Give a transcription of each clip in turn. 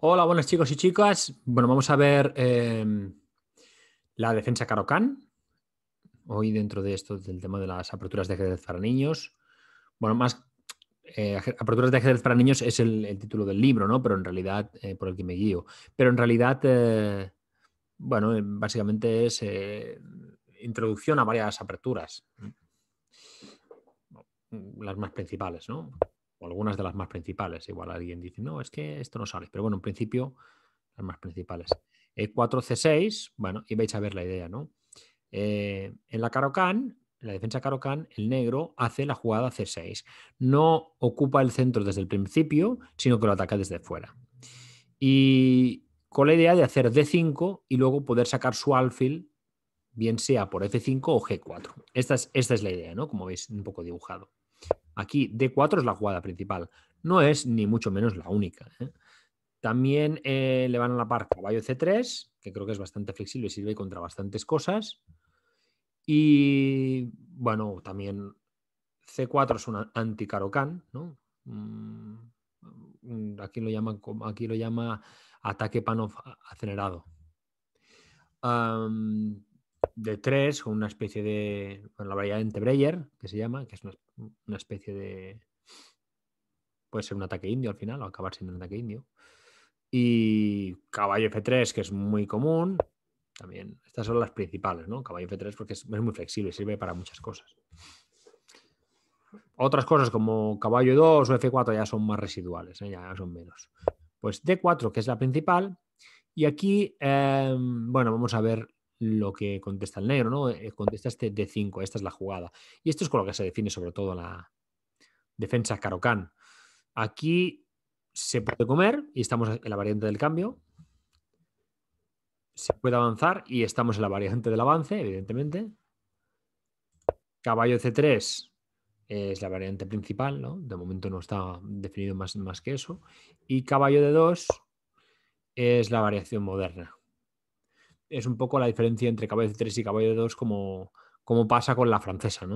Hola, buenos chicos y chicas. Bueno, vamos a ver em, la defensa Carocan, Hoy dentro de esto, del tema de las aperturas de ajedrez para niños. Bueno, más eh, aperturas de ajedrez para niños es el, título del libro, ¿no? Pero en realidad, eh, por el que me guío. Pero en realidad, eh, bueno, básicamente es introducción a varias aperturas. Las más principales, ¿no? o algunas de las más principales. Igual alguien dice, no, es que esto no sale. Pero bueno, en principio, las más principales. e eh, 4C6, bueno, y vais a ver la idea, ¿no? Eh, en la Carocan, en la defensa Carocan, el negro hace la jugada C6. No ocupa el centro desde el principio, sino que lo ataca desde fuera. Y con la idea de hacer D5 y luego poder sacar su alfil, bien sea por F5 o G4. Esta es, esta es la idea, ¿no? Como veis, un poco dibujado. Aquí D4 es la jugada principal, no es ni mucho menos la única. ¿eh? También eh, le van a la par caballo C3, que creo que es bastante flexible y sirve contra bastantes cosas. Y bueno, también C4 es un anti ¿no? Mm, mm, aquí lo, aquí lo llama ataque pano acelerado. d 3 con una especie de la variedad Breyer, que se llama, que es una especie una especie de... Puede ser un ataque indio al final o acabar siendo un ataque indio. Y caballo F3, que es muy común. También, estas son las principales, ¿no? Caballo F3 porque es, muy flexible, sirve para muchas cosas. Otras cosas como caballo 2 o F4 ya son más residuales, ¿eh? ya son menos. Pues D4, que es la principal. Y aquí, eh, bueno, vamos a ver lo que contesta el negro, ¿no? Eh, contesta este D5, esta es la jugada. Y esto es con lo que se define sobre todo la defensa Karokan. Aquí se puede comer y estamos en la variante del cambio. Se puede avanzar y estamos en la variante del avance, evidentemente. Caballo C3 es la variante principal, ¿no? De momento no está definido más, más que eso. Y caballo D2 es la variación moderna es un poco la diferencia entre caballo de 3 y caballo de 2, como, pasa con la francesa,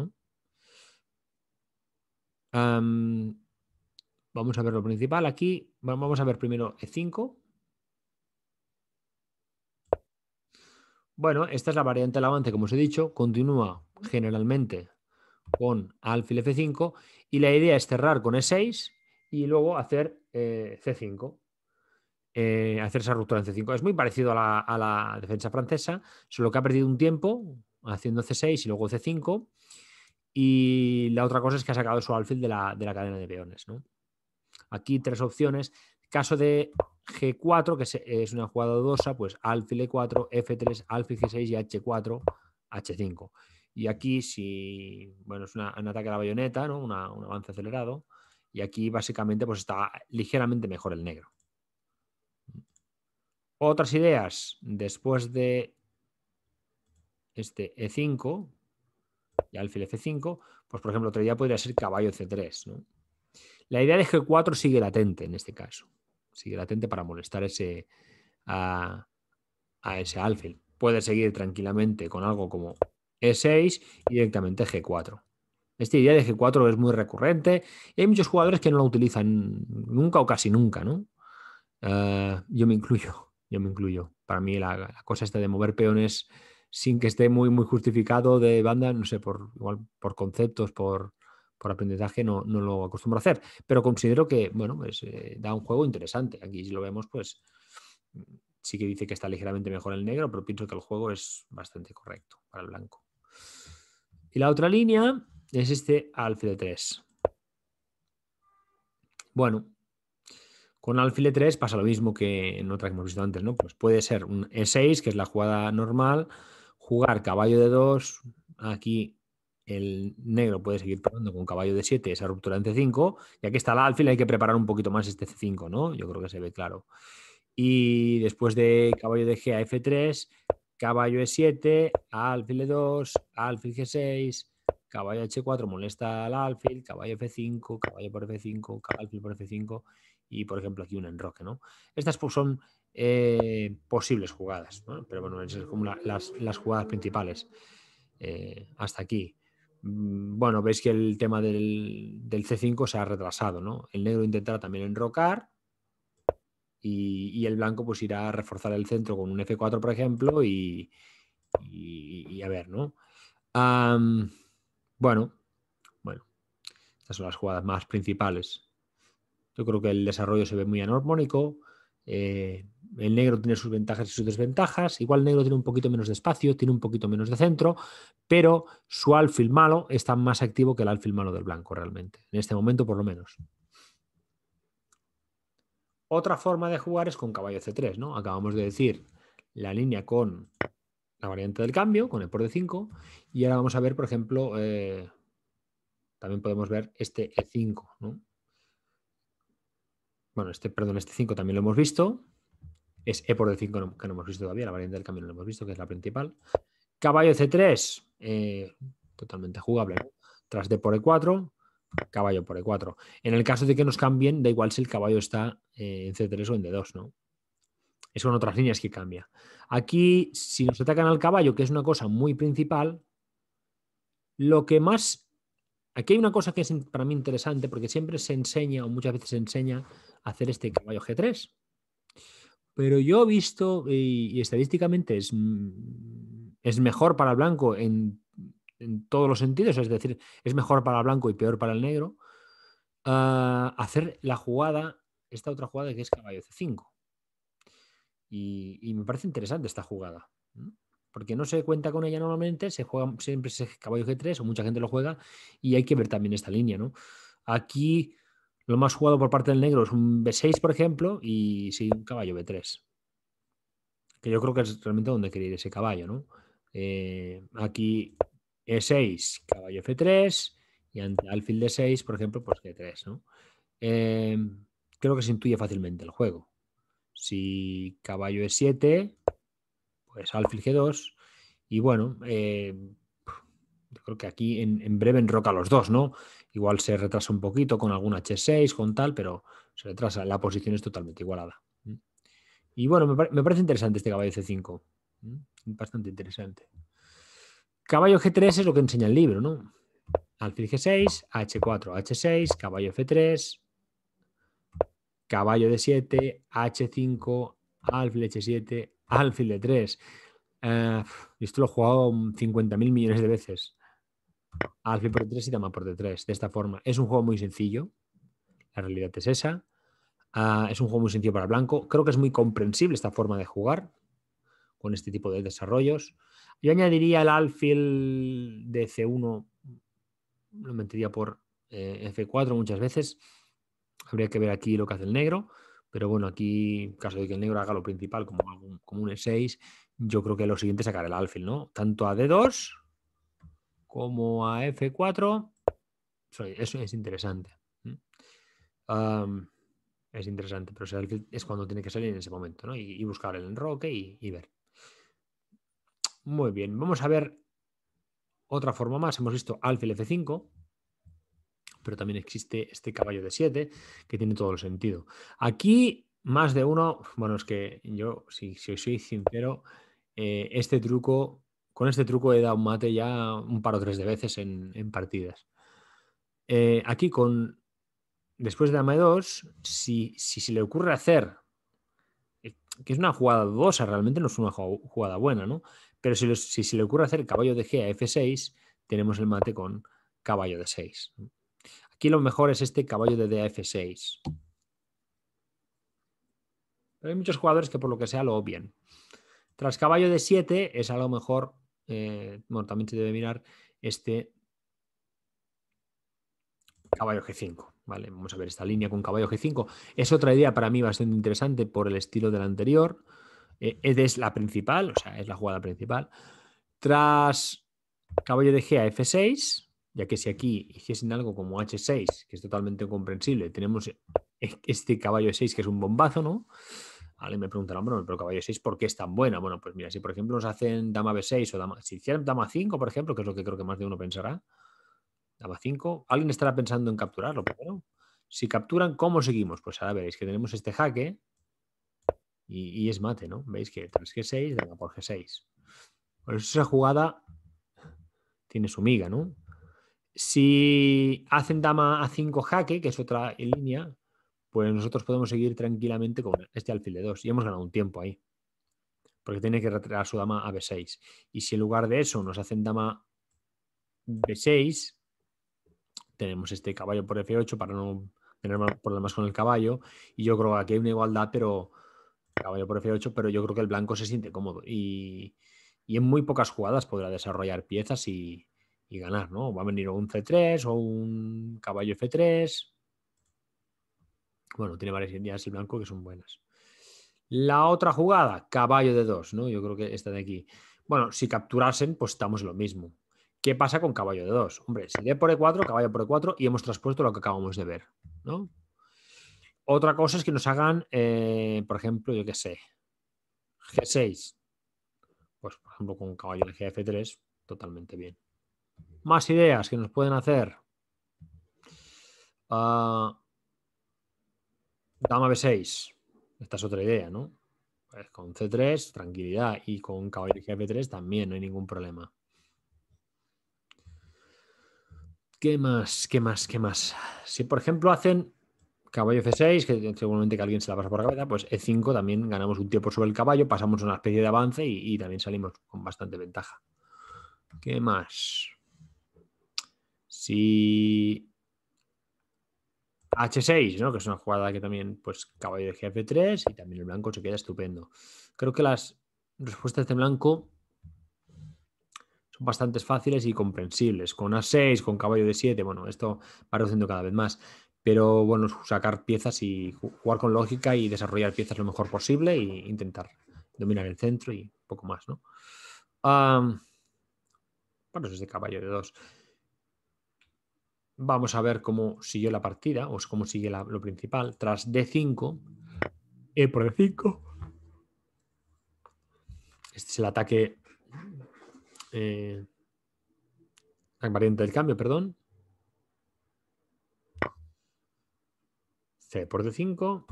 vamos a ver lo principal aquí. Vamos a ver primero E5. Bueno, esta es la variante del avance, como os he dicho, continúa generalmente con alfil F5 y la idea es cerrar con E6 y luego hacer eh, C5. Eh, hacer esa ruptura en C5. Es muy parecido a la, defensa francesa, solo que ha perdido un tiempo haciendo C6 y luego C5. Y la otra cosa es que ha sacado su alfil de la, cadena de peones. Aquí tres opciones. Caso de G4, que es una jugada dudosa, pues alfil E4, F3, alfil G6 y H4, H5. Y aquí, si, bueno, es un ataque a la bayoneta, ¿no? un avance acelerado. Y aquí, básicamente, pues está ligeramente mejor el negro. Otras ideas después de este E5 y alfil F5, e pues por ejemplo, otra idea podría ser caballo C3. ¿no? La idea de G4 sigue latente en este caso. Sigue latente para molestar ese, a, ese alfil. Puede seguir tranquilamente con algo como E6 y directamente G4. Esta idea de G4 es muy recurrente y hay muchos jugadores que no la utilizan nunca o casi nunca, ¿no? Ah, yo me incluyo yo me incluyo. Para mí la, cosa esta de mover peones sin que esté muy, muy justificado de banda, no sé, por, igual por conceptos, por, aprendizaje, no, no lo acostumbro a hacer. Pero considero que, bueno, pues, eh, da un juego interesante. Aquí si lo vemos, pues mm, sí que dice que está ligeramente mejor el negro, pero pienso que el juego es bastante correcto para el blanco. Y la otra línea es este alfil de 3. Bueno, con alfil 3 pasa lo mismo que en otra que hemos visto antes, ¿no? Pues puede ser un E6, que es la jugada normal, jugar caballo de 2, aquí el negro puede seguir probando con caballo de 7 esa ruptura en C5, y aquí está el alfil, hay que preparar un poquito más este C5, ¿no? Yo creo que se ve claro. Y después de caballo de G a F3, caballo E7, alfil E2, alfil G6, caballo H4 molesta al alfil, caballo F5, caballo por F5, caballo por F5, y, por ejemplo, aquí un enroque, ¿no? Estas pues, son eh, posibles jugadas, pero bueno, es como las, jugadas principales. Eh, hasta aquí. Mm, bueno, veis que el tema del, C5 se ha retrasado, ¿no? El negro intentará también enrocar y, el blanco pues irá a reforzar el centro con un F4, por ejemplo, y, a ver, ¿no? bueno, bueno, estas son las jugadas más principales. Yo creo que el desarrollo se ve muy anormónico. Eh, el negro tiene sus ventajas y sus desventajas. Igual el negro tiene un poquito menos de espacio, tiene un poquito menos de centro, pero su alfil malo está más activo que el alfil malo del blanco realmente. En este momento, por lo menos. Otra forma de jugar es con caballo C3, ¿no? Acabamos de decir la línea con la variante del cambio, con el por D5, y ahora vamos a ver, por ejemplo, eh, también podemos ver este E5, ¿no? bueno, este, perdón, este 5 también lo hemos visto. Es E por d 5 que no hemos visto todavía, la variante del camino lo hemos visto, que es la principal. Caballo C3, eh, totalmente jugable. Tras D por E4, caballo por E4. En el caso de que nos cambien, da igual si el caballo está eh, en C3 o en D2, ¿no? Es con otras líneas que cambia. Aquí, si nos atacan al caballo, que es una cosa muy principal, lo que más... Aquí hay una cosa que es para mí interesante, porque siempre se enseña, o muchas veces se enseña, hacer este caballo G3. Pero yo he visto, y, estadísticamente es, mm, es, mejor para el blanco en, todos los sentidos, es decir, es mejor para el blanco y peor para el negro, ah, hacer la jugada, esta otra jugada que es caballo C5. Y, me parece interesante esta jugada, porque no se cuenta con ella normalmente, se juega siempre ese caballo G3 o mucha gente lo juega y hay que ver también esta línea. ¿no? Aquí lo más jugado por parte del negro es un B6, por ejemplo, y sí, un caballo B3. Que yo creo que es realmente donde quiere ir ese caballo, ¿no? Eh, aquí E6, caballo F3, y ante alfil d 6, por ejemplo, pues g 3 ¿no? Eh, creo que se intuye fácilmente el juego. Si caballo E7, pues alfil G2, y bueno, eh, yo creo que aquí en, en breve enroca los dos, ¿no? Igual se retrasa un poquito con algún H6, con tal, pero se retrasa. La posición es totalmente igualada. Y bueno, me, parece interesante este caballo C5. Bastante interesante. Caballo G3 es lo que enseña el libro, ¿no? Alfil G6, H4, H6, caballo F3, caballo D7, H5, alfil H7, alfil D3. Eh, esto lo he jugado 50.000 millones de veces alfil por 3 y dama por D3. De esta forma, es un juego muy sencillo. La realidad es esa. Ah, es un juego muy sencillo para blanco. Creo que es muy comprensible esta forma de jugar con este tipo de desarrollos. Yo añadiría el alfil de C1, lo metería por eh, F4 muchas veces. Habría que ver aquí lo que hace el negro, pero bueno, aquí, en caso de que el negro haga lo principal, como, como un E6, yo creo que lo siguiente es sacar el alfil, ¿no? Tanto a D2 como a F4, eso es interesante. es interesante, pero es cuando tiene que salir en ese momento, ¿no? Y, buscar el enroque y, ver. Muy bien, vamos a ver otra forma más. Hemos visto alfil el F5, pero también existe este caballo de 7 que tiene todo el sentido. Aquí, más de uno, bueno, es que yo, si, soy sincero, eh, este truco con este truco he dado un mate ya un par o tres de veces en, partidas. Eh, aquí, con después de a 2, si, si se le ocurre hacer, eh, que es una jugada dudosa, realmente no es una jugada buena, ¿no? Pero si, se le ocurre hacer caballo de G a F6, tenemos el mate con caballo de 6. Aquí lo mejor es este caballo de D a F6. hay muchos jugadores que por lo que sea lo obvian. Tras caballo de 7 es a lo mejor eh, bueno, también se debe mirar este caballo G5, ¿vale? Vamos a ver esta línea con caballo G5. Es otra idea para mí bastante interesante por el estilo eh, de la anterior. es la principal, o sea, es la jugada principal. Tras caballo de G a F6, ya que si aquí hiciesen algo como H6, que es totalmente comprensible tenemos e, este caballo 6 que es un bombazo, ¿no? Alguien me preguntará, bueno, pero caballo 6, ¿por qué es tan buena? Bueno, pues mira, si por ejemplo nos hacen dama B6 o dama, si hicieran dama 5, por ejemplo, que es lo que creo que más de uno pensará, dama 5, alguien estará pensando en capturarlo, pero si capturan, ¿cómo seguimos? Pues ahora veréis que tenemos este jaque y, es mate, ¿no? Veis que 3G6, dama por G6. Pues esa jugada tiene su miga, ¿no? Si hacen dama a 5 jaque, que es otra línea, pues nosotros podemos seguir tranquilamente con este alfil de 2 y hemos ganado un tiempo ahí. Porque tiene que retirar su dama a B6. Y si en lugar de eso nos hacen dama B6, tenemos este caballo por F8 para no tener problemas con el caballo. Y yo creo que aquí hay una igualdad, pero caballo por F8, pero yo creo que el blanco se siente cómodo. Y, en muy pocas jugadas podrá desarrollar piezas y, y ganar, ¿no? Va a venir un C3 o un caballo F3, bueno, tiene varias ideas y blanco que son buenas. La otra jugada, caballo de 2 ¿no? Yo creo que esta de aquí. Bueno, si capturasen, pues estamos lo mismo. ¿Qué pasa con caballo de 2? Hombre, si d por e4, caballo por e4 y hemos traspuesto lo que acabamos de ver. ¿no? Otra cosa es que nos hagan, eh, por ejemplo, yo qué sé, g6. Pues, por ejemplo, con caballo en gf3, totalmente bien. Más ideas que nos pueden hacer. Ah... Dama B6. Esta es otra idea, ¿no? Pues con C3, tranquilidad. Y con caballo g 3 también, no hay ningún problema. ¿Qué más? ¿Qué más? ¿Qué más? Si, por ejemplo, hacen caballo F6, que seguramente que alguien se la pasa por la cabeza, pues E5 también ganamos un tiempo sobre el caballo, pasamos una especie de avance y, y también salimos con bastante ventaja. ¿Qué más? Si H6, ¿no? Que es una jugada que también, pues, caballo de gf 3 y también el blanco se queda estupendo. Creo que las respuestas de blanco son bastante fáciles y comprensibles. Con A6, con caballo de 7, bueno, esto va reduciendo cada vez más. Pero bueno, sacar piezas y jugar con lógica y desarrollar piezas lo mejor posible e intentar dominar el centro y poco más, ¿no? bueno, eso es de caballo de 2. Vamos a ver cómo siguió la partida, o cómo sigue lo principal. Tras D5, E por D5. Este es el ataque... Eh, la variante del cambio, perdón. C por D5.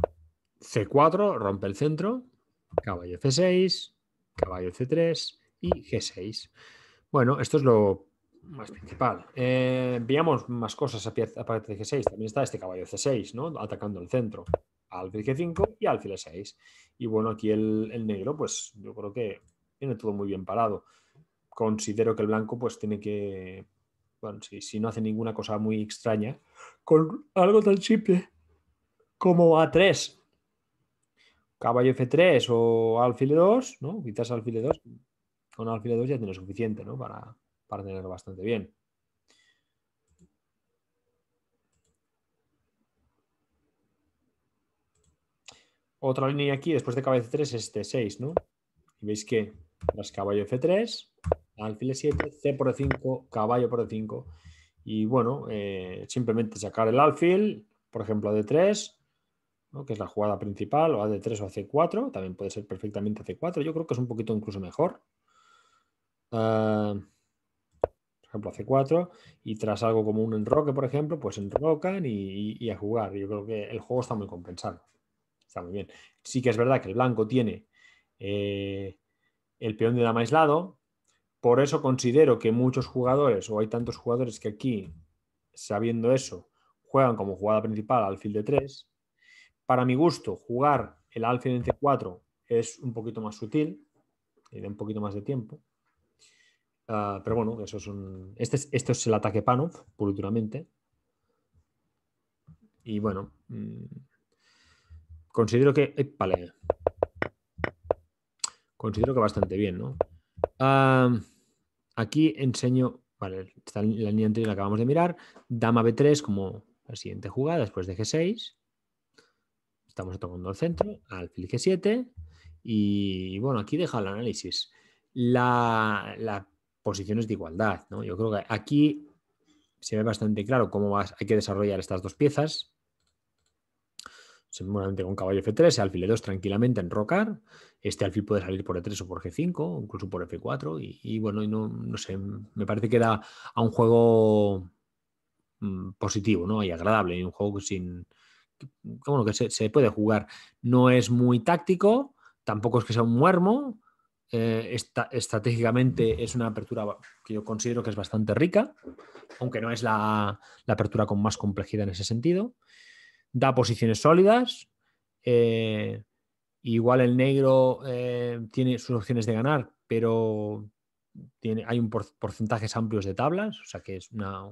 C4 rompe el centro. Caballo c 6 Caballo C3 y G6. Bueno, esto es lo más principal. Eh, más cosas a, de G6. También está este caballo C6, ¿no? Atacando el centro. Alfil G5 y alfil E6. Y bueno, aquí el, negro, pues yo creo que tiene todo muy bien parado. Considero que el blanco, pues tiene que. Bueno, si, no hace ninguna cosa muy extraña, con algo tan simple como A3, caballo F3 o alfil 2 e ¿no? Quizás alfil 2 e Con alfil 2 e ya tiene suficiente, ¿no? Para, para tenerlo bastante bien. Otra línea aquí después de caballo C3 es este 6, ¿no? Y veis que las caballo F3, alfil 7 C por E5, caballo por E5. Y bueno, eh, simplemente sacar el alfil, por ejemplo, ad 3 ¿no? que es la jugada principal, o a 3 o a C4, también puede ser perfectamente a C4, yo creo que es un poquito incluso mejor. Uh ejemplo, hace cuatro, y tras algo como un enroque, por ejemplo, pues enrocan y, a jugar. Yo creo que el juego está muy compensado. Está muy bien. Sí que es verdad que el blanco tiene eh, el peón de dama aislado. Por eso considero que muchos jugadores, o hay tantos jugadores que aquí, sabiendo eso, juegan como jugada principal alfil de 3. Para mi gusto, jugar el alfil en C4 es un poquito más sutil y da un poquito más de tiempo Ah, pero bueno, eso es Este es, esto es el ataque Panov, puramente. Y bueno, mm, considero que... Eh, considero que bastante bien, ¿no? aquí enseño... Vale, está la línea anterior la acabamos de mirar. Dama B3 como la siguiente jugada después de G6. Estamos tomando el centro, alfil G7. Y bueno, aquí deja el análisis. La, la posiciones de igualdad. Yo creo que aquí se ve bastante claro cómo hay que desarrollar estas dos piezas. Seguramente con caballo F3, alfil E2 tranquilamente enrocar. Este alfil puede salir por E3 o por G5, incluso por F4. Y, bueno, no, sé, me parece que da a un juego mm, positivo ¿no? y agradable. Y un juego sin, que, que se, se, puede jugar. No es muy táctico, tampoco es que sea un muermo, eh, estratégicamente es una apertura que yo considero que es bastante rica, aunque no es la, apertura con más complejidad en ese sentido. Da posiciones sólidas. Eh, igual el negro eh, tiene sus opciones de ganar, pero tiene, hay un porcentaje porcentajes amplios de tablas, o sea que es una,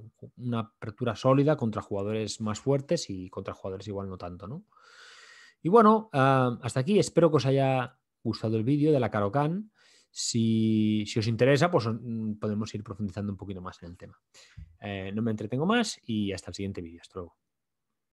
apertura sólida contra jugadores más fuertes y contra jugadores igual no tanto, ¿no? Y bueno, ah, hasta aquí. Espero que os haya gustado el vídeo de la Carocan. Si, si, os interesa, pues mm, podemos ir profundizando un poquito más en el tema. Eh, no me entretengo más y hasta el siguiente vídeo. Hasta luego.